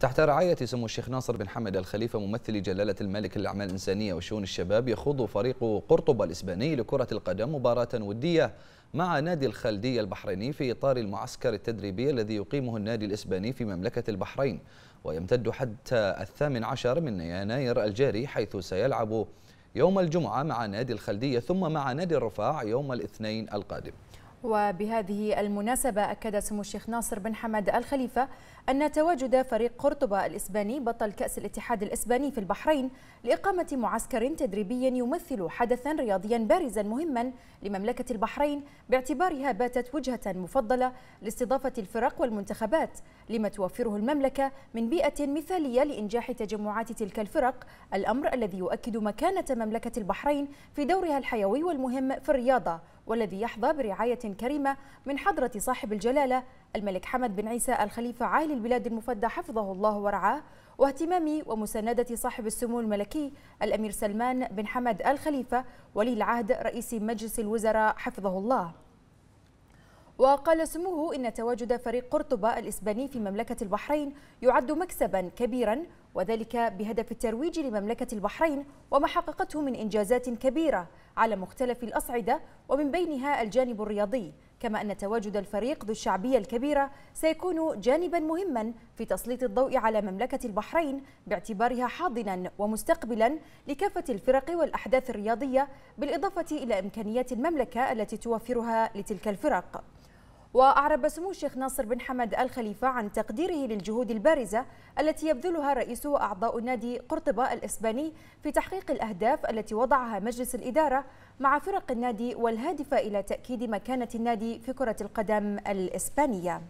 تحت رعاية سمو الشيخ ناصر بن حمد الخليفة ممثل جلالة الملك للأعمال الإنسانية وشؤون الشباب يخوض فريق قرطبة الإسباني لكرة القدم مباراة ودية مع نادي الخلدية البحريني في إطار المعسكر التدريبي الذي يقيمه النادي الإسباني في مملكة البحرين ويمتد حتى الثامن عشر من يناير الجاري حيث سيلعب يوم الجمعة مع نادي الخلدية ثم مع نادي الرفاع يوم الاثنين القادم وبهذه المناسبة أكد سمو الشيخ ناصر بن حمد الخليفة أن تواجد فريق قرطبة الإسباني بطل كأس الاتحاد الإسباني في البحرين لإقامة معسكر تدريبي يمثل حدثا رياضيا بارزا مهما لمملكة البحرين باعتبارها باتت وجهة مفضلة لاستضافة الفرق والمنتخبات لما توفره المملكة من بيئة مثالية لإنجاح تجمعات تلك الفرق الأمر الذي يؤكد مكانة مملكة البحرين في دورها الحيوي والمهم في الرياضة والذي يحظى برعاية كريمة من حضرة صاحب الجلالة الملك حمد بن عيسى الخليفة عالي البلاد المفدى حفظه الله ورعاه واهتمام ومساندة صاحب السمو الملكي الأمير سلمان بن حمد الخليفة ولي العهد رئيس مجلس الوزراء حفظه الله وقال سموه إن تواجد فريق قرطبة الإسباني في مملكة البحرين يعد مكسبا كبيرا وذلك بهدف الترويج لمملكة البحرين وما حققته من إنجازات كبيرة على مختلف الأصعدة ومن بينها الجانب الرياضي كما أن تواجد الفريق ذو الشعبية الكبيرة سيكون جانبا مهما في تسليط الضوء على مملكة البحرين باعتبارها حاضنا ومستقبلا لكافة الفرق والأحداث الرياضية بالإضافة إلى إمكانيات المملكة التي توفرها لتلك الفرق وأعرب سمو الشيخ ناصر بن حمد الخليفة عن تقديره للجهود البارزة التي يبذلها رئيس وأعضاء نادي قرطبة الإسباني في تحقيق الأهداف التي وضعها مجلس الإدارة مع فرق النادي والهادفة إلى تأكيد مكانة النادي في كرة القدم الإسبانية